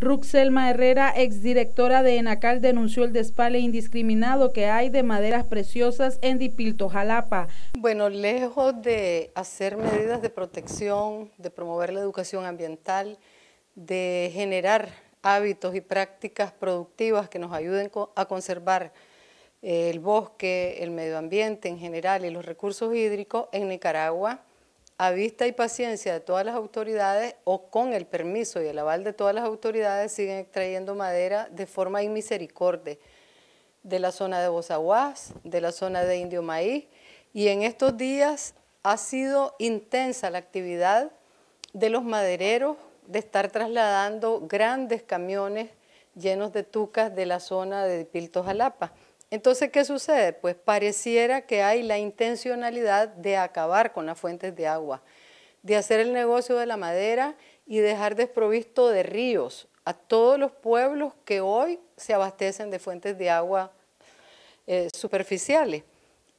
Ruxelma Herrera, exdirectora de Enacal, denunció el despale indiscriminado que hay de maderas preciosas en Dipilto, Jalapa. Bueno, lejos de hacer medidas de protección, de promover la educación ambiental, de generar hábitos y prácticas productivas que nos ayuden a conservar eh, el bosque, el medio ambiente en general y los recursos hídricos, en Nicaragua a vista y paciencia de todas las autoridades o con el permiso y el aval de todas las autoridades siguen extrayendo madera de forma inmisericorde de la zona de Bozaguas, de la zona de Indio Maíz y en estos días ha sido intensa la actividad de los madereros de estar trasladando grandes camiones llenos de tucas de la zona de Pilto Jalapa. Entonces, ¿qué sucede? Pues pareciera que hay la intencionalidad de acabar con las fuentes de agua, de hacer el negocio de la madera y dejar desprovisto de ríos a todos los pueblos que hoy se abastecen de fuentes de agua eh, superficiales.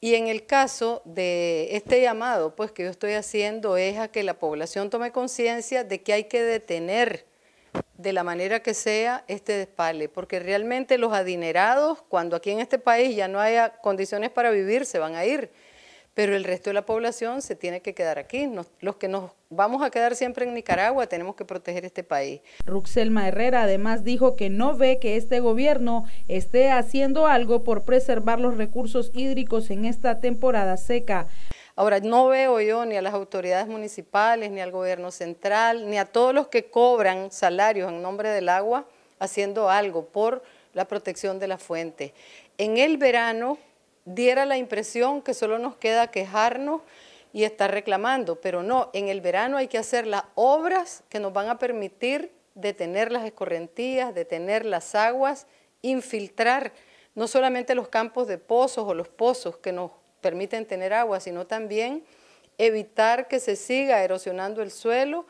Y en el caso de este llamado, pues que yo estoy haciendo es a que la población tome conciencia de que hay que detener de la manera que sea este despale, porque realmente los adinerados, cuando aquí en este país ya no haya condiciones para vivir, se van a ir, pero el resto de la población se tiene que quedar aquí. los que nos vamos a quedar siempre en Nicaragua tenemos que proteger este país. Ruxelma Herrera además dijo que no ve que este gobierno esté haciendo algo por preservar los recursos hídricos en esta temporada seca. Ahora, no veo yo ni a las autoridades municipales, ni al gobierno central, ni a todos los que cobran salarios en nombre del agua haciendo algo por la protección de la fuente. En el verano diera la impresión que solo nos queda quejarnos y estar reclamando, pero no, en el verano hay que hacer las obras que nos van a permitir detener las escorrentías, detener las aguas, infiltrar no solamente los campos de pozos o los pozos que nos permiten tener agua, sino también evitar que se siga erosionando el suelo,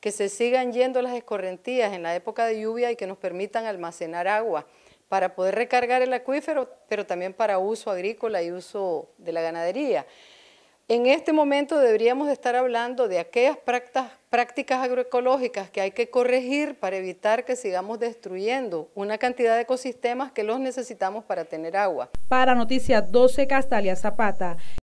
que se sigan yendo las escorrentías en la época de lluvia y que nos permitan almacenar agua para poder recargar el acuífero, pero también para uso agrícola y uso de la ganadería. En este momento deberíamos estar hablando de aquellas prácticas, agroecológicas que hay que corregir para evitar que sigamos destruyendo una cantidad de ecosistemas que los necesitamos para tener agua. Para Noticias 12 Castalia Zapata.